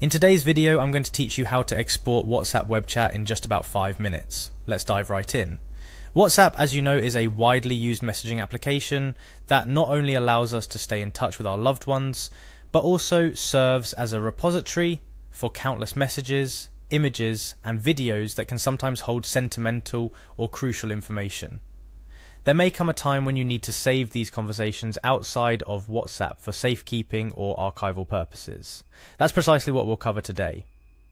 In today's video I'm going to teach you how to export WhatsApp web chat in just about 5 minutes. Let's dive right in. WhatsApp as you know is a widely used messaging application that not only allows us to stay in touch with our loved ones, but also serves as a repository for countless messages, images and videos that can sometimes hold sentimental or crucial information. There may come a time when you need to save these conversations outside of WhatsApp for safekeeping or archival purposes. That's precisely what we'll cover today.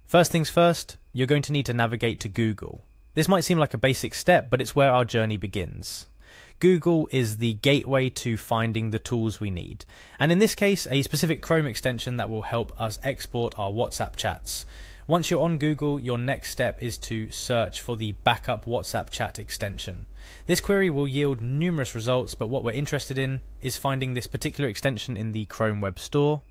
First things first, you're going to need to navigate to Google. This might seem like a basic step, but it's where our journey begins. Google is the gateway to finding the tools we need, and in this case, a specific Chrome extension that will help us export our WhatsApp chats. Once you're on Google, your next step is to search for the backup WhatsApp chat extension. This query will yield numerous results, but what we're interested in is finding this particular extension in the Chrome Web Store.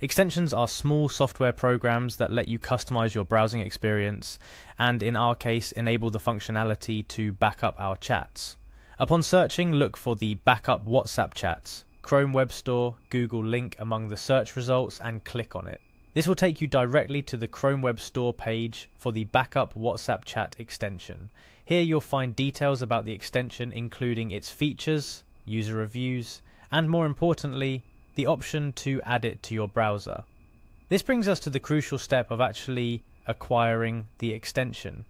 Extensions are small software programs that let you customize your browsing experience and in our case enable the functionality to back up our chats. Upon searching, look for the backup WhatsApp chats, Chrome Web Store, Google link among the search results and click on it. This will take you directly to the Chrome Web Store page for the backup WhatsApp chat extension. Here you'll find details about the extension including its features, user reviews, and more importantly, the option to add it to your browser. This brings us to the crucial step of actually acquiring the extension.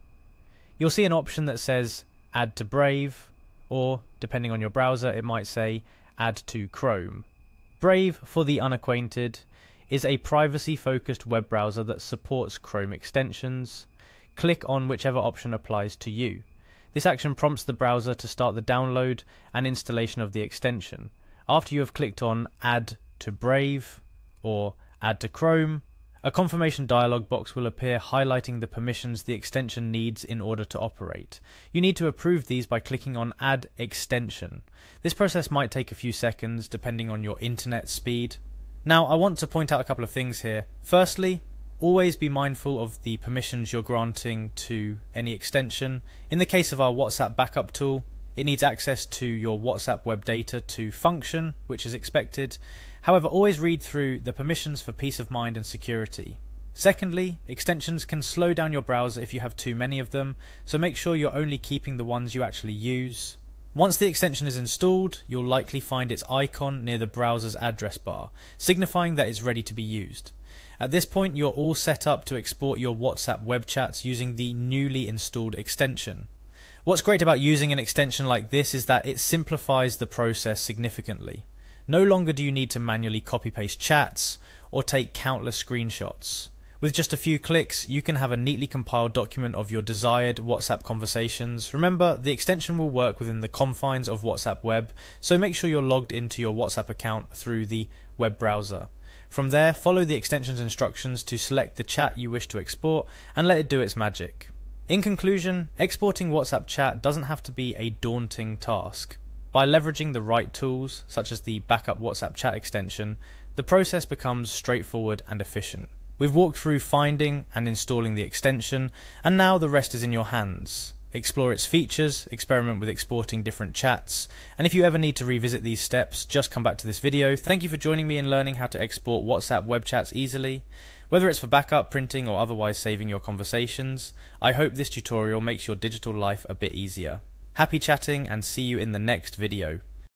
You'll see an option that says add to Brave, or depending on your browser, it might say add to Chrome. Brave, for the unacquainted, is a privacy focused web browser that supports Chrome extensions. Click on whichever option applies to you. This action prompts the browser to start the download and installation of the extension. After you have clicked on Add to Brave or Add to Chrome, a confirmation dialog box will appear highlighting the permissions the extension needs in order to operate. You need to approve these by clicking on Add Extension. This process might take a few seconds depending on your internet speed. Now, I want to point out a couple of things here. Firstly, always be mindful of the permissions you're granting to any extension. In the case of our WhatsApp backup tool, it needs access to your WhatsApp web data to function, which is expected. However, always read through the permissions for peace of mind and security. Secondly, extensions can slow down your browser if you have too many of them, so make sure you're only keeping the ones you actually use. Once the extension is installed, you'll likely find its icon near the browser's address bar, signifying that it's ready to be used. At this point, you're all set up to export your WhatsApp web chats using the newly installed extension. What's great about using an extension like this is that it simplifies the process significantly. No longer do you need to manually copy paste chats or take countless screenshots. With just a few clicks, you can have a neatly compiled document of your desired WhatsApp conversations. Remember, the extension will work within the confines of WhatsApp Web, so make sure you're logged into your WhatsApp account through the web browser. From there, follow the extension's instructions to select the chat you wish to export and let it do its magic. In conclusion, exporting WhatsApp chat doesn't have to be a daunting task. By leveraging the right tools, such as the backup WhatsApp chat extension, the process becomes straightforward and efficient. We've walked through finding and installing the extension, and now the rest is in your hands. Explore its features, experiment with exporting different chats, and if you ever need to revisit these steps, just come back to this video. Thank you for joining me in learning how to export WhatsApp web chats easily. Whether it's for backup, printing, or otherwise saving your conversations, I hope this tutorial makes your digital life a bit easier. Happy chatting and see you in the next video.